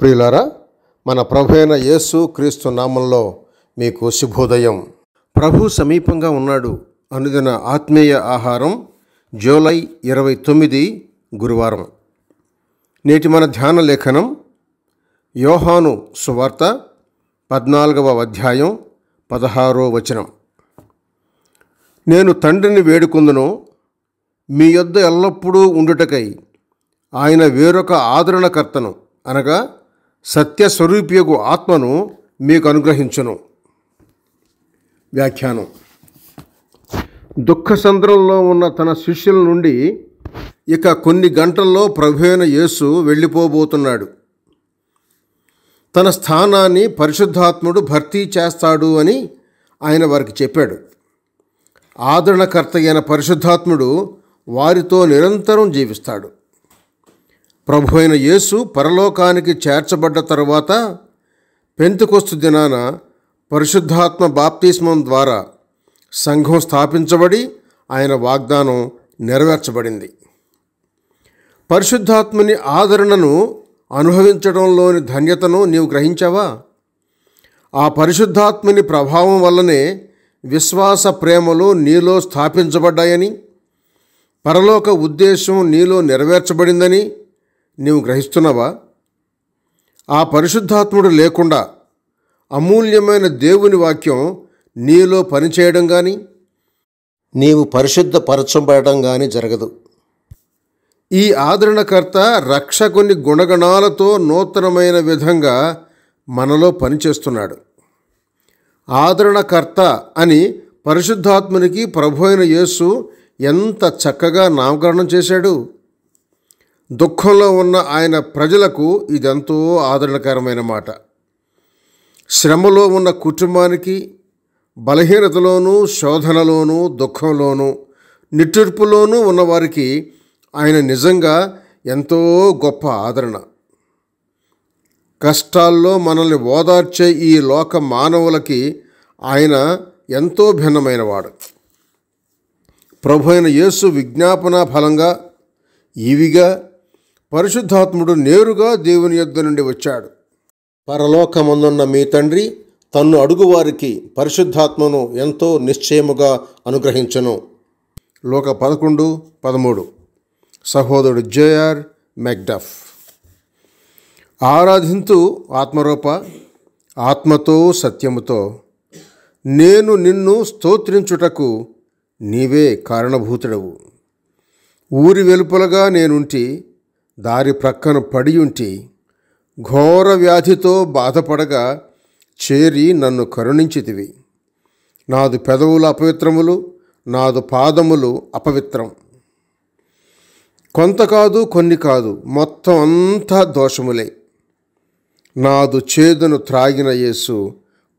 ప్రియులారా మన ప్రభైన యేసు క్రీస్తు నామంలో మీకు శుభోదయం ప్రభు సమీపంగా ఉన్నాడు అనుదిన ఆత్మీయ ఆహారం జూలై ఇరవై తొమ్మిది గురువారం నేటి మన ధ్యాన లేఖనం యోహాను సువార్త పద్నాలుగవ అధ్యాయం పదహారో వచనం నేను తండ్రిని వేడుకుందును మీ యొద్ద ఎల్లప్పుడూ ఉండుటకై ఆయన వేరొక ఆదరణకర్తను అనగా సత్య సత్యస్వరూపియగు ఆత్మను మీకు అనుగ్రహించును వ్యాఖ్యానం దుఃఖ సంద్రంలో ఉన్న తన శిష్యుల నుండి ఇక కొన్ని గంటల్లో ప్రభువైన యేసు వెళ్ళిపోబోతున్నాడు తన స్థానాన్ని పరిశుద్ధాత్ముడు భర్తీ చేస్తాడు అని ఆయన వారికి చెప్పాడు ఆదరణకర్త అయిన పరిశుద్ధాత్ముడు వారితో నిరంతరం జీవిస్తాడు ప్రభు అయిన యేసు పరలోకానికి చేర్చబడ్డ తరువాత పెంతుకొస్తు దినాన పరిశుద్ధాత్మ బాప్తిస్మం ద్వారా సంఘం స్థాపించబడి ఆయన వాగ్దానం నెరవేర్చబడింది పరిశుద్ధాత్మని ఆదరణను అనుభవించడంలోని ధన్యతను నీవు గ్రహించావా ఆ పరిశుద్ధాత్మని ప్రభావం వల్లనే విశ్వాస ప్రేమలు నీలో స్థాపించబడ్డాయని పరలోక ఉద్దేశం నీలో నెరవేర్చబడిందని నీవు గ్రహిస్తున్నావా ఆ పరిశుద్ధాత్ముడు లేకుండా అమూల్యమైన దేవుని వాక్యం నీలో పనిచేయడం కానీ నీవు పరిశుద్ధపరచబడడం కానీ జరగదు ఈ ఆదరణకర్త రక్షకుని గుణగణాలతో నూతనమైన విధంగా మనలో పనిచేస్తున్నాడు ఆదరణకర్త అని పరిశుద్ధాత్మునికి ప్రభు అయిన యేసు ఎంత చక్కగా నామకరణం చేశాడు దుఃఖంలో ఉన్న ఆయన ప్రజలకు ఇదెంతో ఆదరణకరమైన మాట శ్రమలో ఉన్న కుటుంబానికి బలహీనతలోనూ శోధనలోనూ దుఃఖంలోనూ నిట్టూర్పులోనూ ఉన్నవారికి ఆయన నిజంగా ఎంతో గొప్ప ఆదరణ కష్టాల్లో మనల్ని ఓదార్చే ఈ లోక మానవులకి ఆయన ఎంతో భిన్నమైనవాడు ప్రభు అయిన యేసు విజ్ఞాపన ఫలంగా ఇవిగా పరిశుద్ధాత్ముడు నేరుగా దేవుని యొద్ద నుండి వచ్చాడు పరలోకమందున్న మీ తండ్రి తన్ను అడుగువారికి పరిశుద్ధాత్మను ఎంతో నిశ్చయముగా అనుగ్రహించను లోక పదకొండు పదమూడు సహోదరుడు జేఆర్ మెక్డఫ్ ఆరాధింతు ఆత్మరూప ఆత్మతో సత్యముతో నేను నిన్ను స్తోత్రించుటకు నీవే కారణభూతుడవు ఊరి వెలుపలగా నేనుంటి దారి ప్రక్కన పడి ఉంటి ఘోర వ్యాధితో బాధపడగా చేరి నన్ను కరుణించితివి నాదు పెదవులు అపవిత్రములు నాదు పాదములు అపవిత్రం కొంత కాదు కొన్ని కాదు మొత్తం అంతా దోషములే నాదు చేదును త్రాగిన యేసు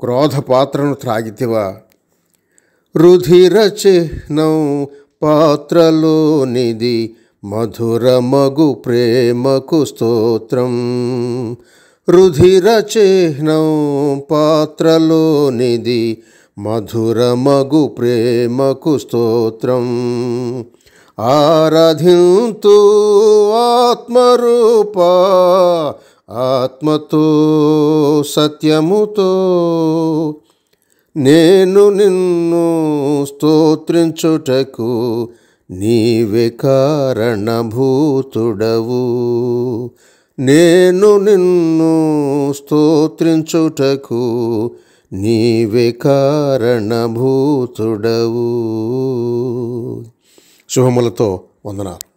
క్రోధపాత్రను త్రాగితివా రుధిర చిహ్నం పాత్రలోనిది మధురమగు ప్రేమకు స్తోత్రం రుధిర చిహ్నం పాత్రలోనిది మధురమగు ప్రేమకు స్తోత్రం ఆరాధింతు ఆత్మరూప ఆత్మతో సత్యముతో నేను నిన్ను స్తోత్రించుటకు నీవే కారణభూతుడవు నేను నిన్ను స్తోత్రించుటకు నీవే కారణభూతుడవు శుభములతో వందనాలు